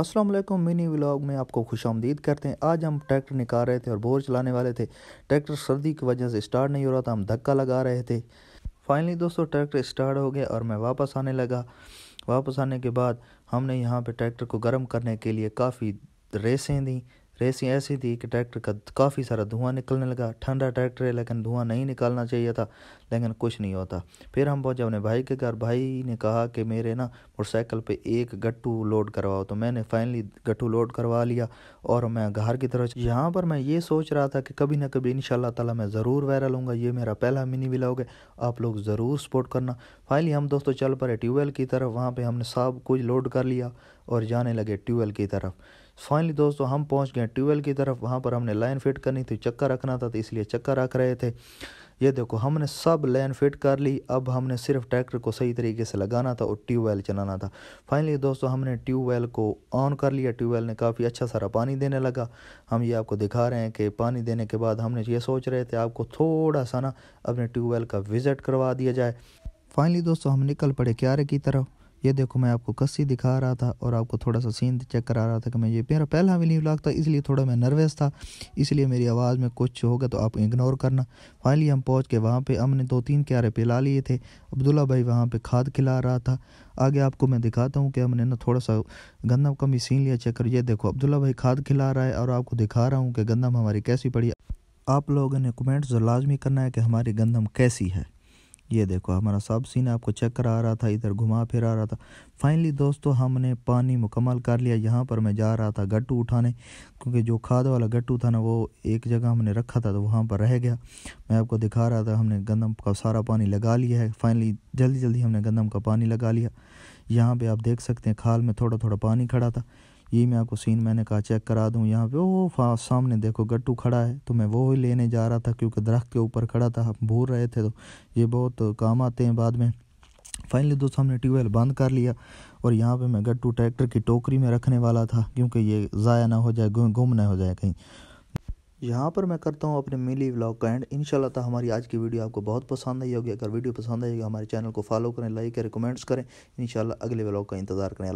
अस्सलाम वालेकुम mini vlog में आपको खुश आमदीद करते हैं आज हम ट्रैक्टर निकाल रहे थे और बोर चलाने वाले थे ट्रैक्टर सर्दी की वजह से स्टार्ट नहीं हो रहा था हम धक्का लगा रहे थे फाइनली दोस्तों ट्रैक्टर स्टार्ट हो गया और मैं वापस आने लगा वापस आने के बाद हमने यहाँ पर ट्रैक्टर को गर्म करने के लिए काफ़ी रेसें दी रेसिंग ऐसी थी कि ट्रैक्टर का काफ़ी सारा धुआं निकलने लगा ठंडा ट्रैक्टर है लेकिन धुआं नहीं निकालना चाहिए था लेकिन कुछ नहीं होता फिर हम पहुंचे अपने भाई के घर भाई ने कहा कि मेरे ना मोटरसाइकिल पे एक गट्टू लोड करवाओ तो मैंने फाइनली गट्टू लोड करवा लिया और मैं घर की तरफ यहाँ पर मैं ये सोच रहा था कि कभी ना कभी इन ताला मैं ज़रूर वायरल हूँ ये मेरा पहला मिनी भी लाओगे आप लोग ज़रूर सपोर्ट करना फाइनली हम दोस्तों चल पड़े ट्यूबवेल की तरफ वहाँ पर हमने सब कुछ लोड कर लिया और जाने लगे ट्यूबवेल की तरफ फाइनली दोस्तों हम पहुंच गए ट्यूबवेल की तरफ वहाँ पर हमने लाइन फिट करनी थी चक्का रखना था तो इसलिए चक्का रख रहे थे ये देखो हमने सब लाइन फिट कर ली अब हमने सिर्फ ट्रैक्टर को सही तरीके से लगाना था और ट्यूबवेल चलाना था फाइनली दोस्तों हमने ट्यूबवेल को ऑन कर लिया ट्यूबवेल ने काफ़ी अच्छा सारा पानी देने लगा हम ये आपको दिखा रहे हैं कि पानी देने के बाद हमने ये सोच रहे थे आपको थोड़ा सा ना अपने ट्यूबवेल का विज़िट करवा दिया जाए फाइनली दोस्तों हम निकल पड़े क्यारे की तरफ ये देखो मैं आपको कस्सी दिखा रहा था और आपको थोड़ा सा सीन चेक करा रहा था कि मैं ये मेरा पहला भी नहीं था इसलिए थोड़ा मैं नर्वस था इसलिए मेरी आवाज़ में कुछ होगा तो आप इग्नोर करना फाइनली हम पहुँच के वहाँ पर हमने दो तीन क्यारे पिला लिए थे अब्दुल्ला भाई वहाँ पर खाद खिला रहा था आगे आपको मैं दिखाता हूँ कि हमने ना थोड़ा सा गंदम का भी सीन लिया चेक कर ये देखो अब्दुल्ला भाई खाद खिला रहा है और आपको दिखा रहा हूँ कि गंदम हमारी कैसी पड़ी आप लोगों ने कमेंट्स लाजमी करना है कि हमारी गंदम कैसी है ये देखो हमारा सब सीन आपको चेक करा रहा था इधर घुमा फिरा रहा था फाइनली दोस्तों हमने पानी मुकम्मल कर लिया यहाँ पर मैं जा रहा था गट्टू उठाने क्योंकि जो खाद वाला गट्टू था ना वो एक जगह हमने रखा था तो वहाँ पर रह गया मैं आपको दिखा रहा था हमने गंदम का सारा पानी लगा लिया है फाइनली जल्दी जल्दी हमने गंदम का पानी लगा लिया यहाँ पर आप देख सकते हैं खाल में थोड़ा थोड़ा पानी खड़ा था ये मैं आपको सीन मैंने कहा चेक करा दूँ यहाँ पे वो सामने देखो गट्टू खड़ा है तो मैं वो ही लेने जा रहा था क्योंकि दरख्त के ऊपर खड़ा था हम भूल रहे थे तो ये बहुत काम आते हैं बाद में फाइनली दोस्तों हमने ट्यूबवेल बंद कर लिया और यहाँ पे मैं गट्टू ट्रैक्टर की टोकरी में रखने वाला था क्योंकि ये ज़ाया ना हो जाए गुम ना हो जाए कहीं यहाँ पर मैं करता हूँ अपने मिली व्लॉग का एंड इनशाला था हमारी आज की वीडियो आपको बहुत पसंद आई होगी अगर वीडियो पसंद आई होगी हमारे चैनल को फॉलो करें लाइक करें कमेंट्स करें इनशाला अगले ब्लॉग का इंतज़ार करें